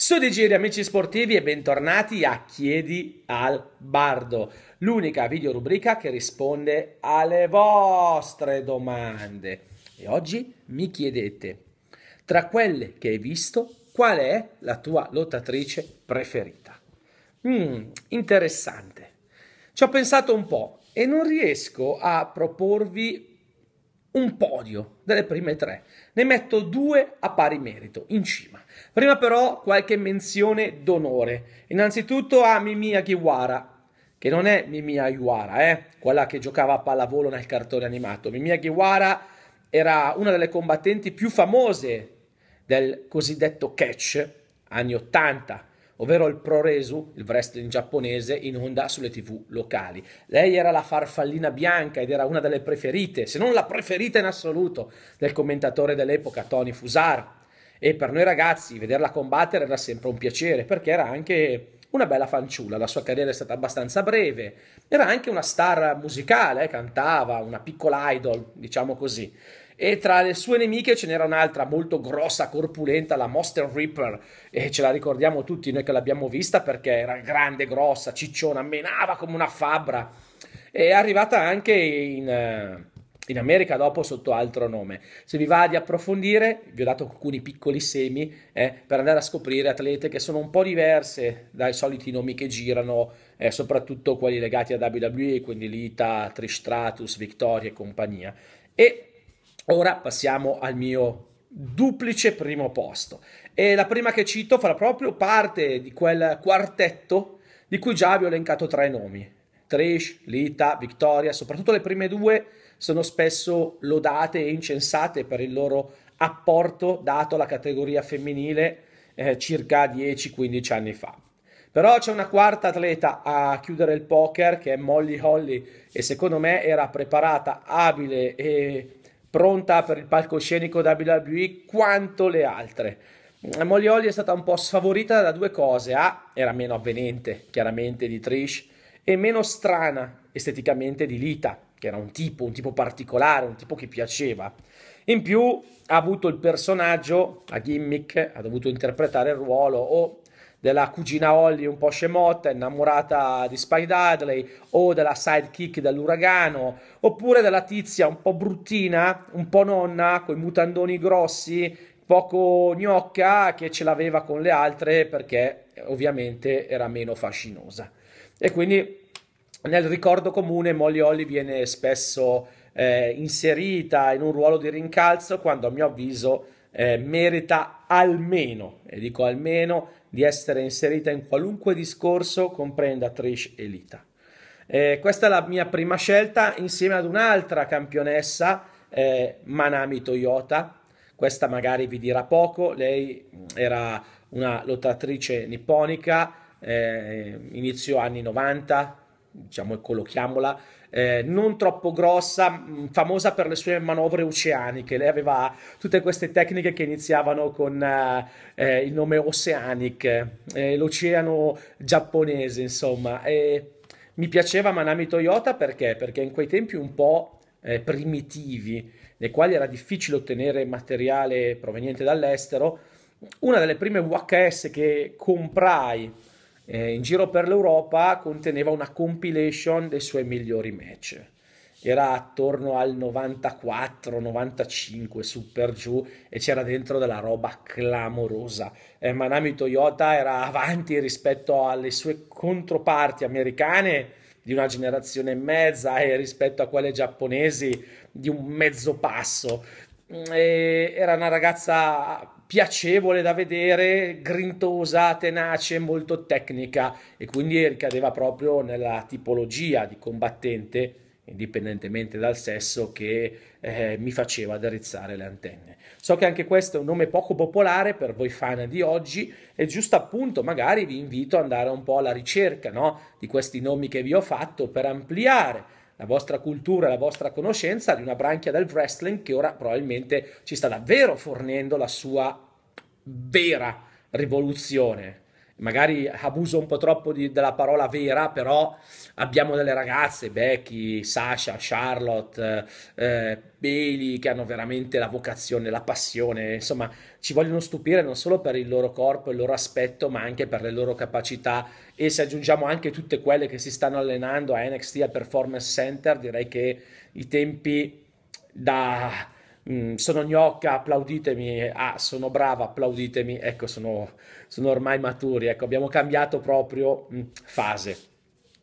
Su di giri amici sportivi e bentornati a Chiedi al Bardo, l'unica videorubrica che risponde alle vostre domande. E oggi mi chiedete, tra quelle che hai visto, qual è la tua lottatrice preferita? Mm, interessante. Ci ho pensato un po' e non riesco a proporvi un podio delle prime tre. Ne metto due a pari merito, in cima. Prima però qualche menzione d'onore. Innanzitutto a Mimiya Kiwara, che non è Mimiya Iwara, eh? quella che giocava a pallavolo nel cartone animato. Mimiya Iwara era una delle combattenti più famose del cosiddetto catch, anni 80, ovvero il Proresu, il wrestling giapponese, in onda sulle tv locali. Lei era la farfallina bianca ed era una delle preferite, se non la preferita in assoluto, del commentatore dell'epoca Tony Fusar. E per noi ragazzi vederla combattere era sempre un piacere, perché era anche una bella fanciulla, la sua carriera è stata abbastanza breve, era anche una star musicale, eh, cantava, una piccola idol, diciamo così. E tra le sue nemiche ce n'era un'altra molto grossa, corpulenta, la Monster Reaper. e ce la ricordiamo tutti noi che l'abbiamo vista perché era grande, grossa, cicciona, menava come una fabbra. È arrivata anche in eh, in America dopo sotto altro nome. Se vi va di approfondire, vi ho dato alcuni piccoli semi eh, per andare a scoprire atlete che sono un po' diverse dai soliti nomi che girano, eh, soprattutto quelli legati a WWE, quindi Lita, Trish Stratus, Victoria e compagnia. E ora passiamo al mio duplice primo posto. E la prima che cito farà proprio parte di quel quartetto di cui già vi ho elencato tre nomi. Trish, Lita, Victoria, soprattutto le prime due sono spesso lodate e incensate per il loro apporto dato alla categoria femminile eh, circa 10-15 anni fa. Però c'è una quarta atleta a chiudere il poker che è Molly Holly e secondo me era preparata, abile e pronta per il palcoscenico WWE quanto le altre. Molly Holly è stata un po' sfavorita da due cose. A, era meno avvenente chiaramente di Trish e meno strana esteticamente di Lita che era un tipo, un tipo particolare, un tipo che piaceva. In più ha avuto il personaggio, la gimmick, ha dovuto interpretare il ruolo o della cugina Holly un po' scemotta, innamorata di Spy Dudley, o della sidekick dell'uragano, oppure della tizia un po' bruttina, un po' nonna, con i mutandoni grossi, poco gnocca, che ce l'aveva con le altre perché ovviamente era meno fascinosa. E quindi nel ricordo comune Molly Holly viene spesso eh, inserita in un ruolo di rincalzo quando a mio avviso eh, merita almeno, e dico almeno, di essere inserita in qualunque discorso comprenda Trish e Lita. Eh, questa è la mia prima scelta insieme ad un'altra campionessa, eh, Manami Toyota. Questa magari vi dirà poco, lei era una lottatrice nipponica, eh, inizio anni 90, diciamo e collochiamola, eh, non troppo grossa, mm, famosa per le sue manovre oceaniche. Lei aveva tutte queste tecniche che iniziavano con eh, eh, il nome Oceanic, eh, l'oceano giapponese, insomma. E mi piaceva Manami Toyota perché? Perché in quei tempi un po' eh, primitivi, nei quali era difficile ottenere materiale proveniente dall'estero, una delle prime VHS che comprai eh, in giro per l'Europa conteneva una compilation dei suoi migliori match. Era attorno al 94-95 su per giù e c'era dentro della roba clamorosa. Eh, Manami Toyota era avanti rispetto alle sue controparti americane di una generazione e mezza e rispetto a quelle giapponesi di un mezzo passo. Mm, e era una ragazza piacevole da vedere, grintosa, tenace, molto tecnica e quindi ricadeva proprio nella tipologia di combattente, indipendentemente dal sesso, che eh, mi faceva drizzare le antenne. So che anche questo è un nome poco popolare per voi fan di oggi e giusto appunto magari vi invito ad andare un po' alla ricerca no? di questi nomi che vi ho fatto per ampliare la vostra cultura, la vostra conoscenza di una branchia del wrestling che ora probabilmente ci sta davvero fornendo la sua vera rivoluzione magari abuso un po' troppo di, della parola vera, però abbiamo delle ragazze, Becky, Sasha, Charlotte, eh, Bailey, che hanno veramente la vocazione, la passione, insomma ci vogliono stupire non solo per il loro corpo, il loro aspetto, ma anche per le loro capacità e se aggiungiamo anche tutte quelle che si stanno allenando a NXT, al Performance Center, direi che i tempi da Mm, sono gnocca, applauditemi, ah, sono brava, applauditemi, ecco, sono, sono ormai maturi, ecco, abbiamo cambiato proprio mh, mm, fase.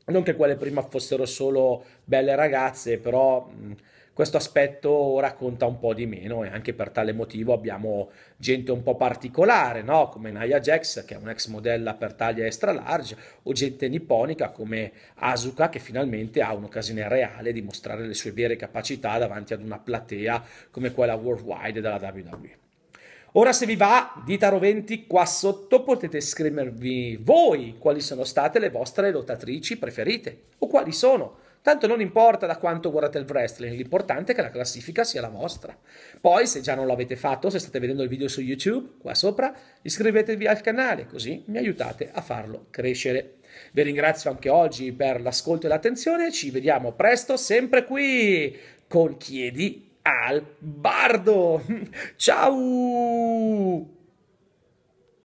Non che quelle prima fossero solo belle ragazze, però... Mh, mm, questo aspetto racconta un po' di meno e anche per tale motivo abbiamo gente un po' particolare, no? come Naya Jax, che è un'ex modella per taglia extra large, o gente nipponica come Asuka, che finalmente ha un'occasione reale di mostrare le sue vere capacità davanti ad una platea come quella worldwide della WWE. Ora se vi va, dita roventi qua sotto potete scrivervi voi quali sono state le vostre lottatrici preferite o quali sono Tanto non importa da quanto guardate il wrestling, l'importante è che la classifica sia la vostra. Poi, se già non l'avete fatto, se state vedendo il video su YouTube, qua sopra, iscrivetevi al canale, così mi aiutate a farlo crescere. Vi ringrazio anche oggi per l'ascolto e l'attenzione, ci vediamo presto sempre qui con Chiedi al Bardo. Ciao!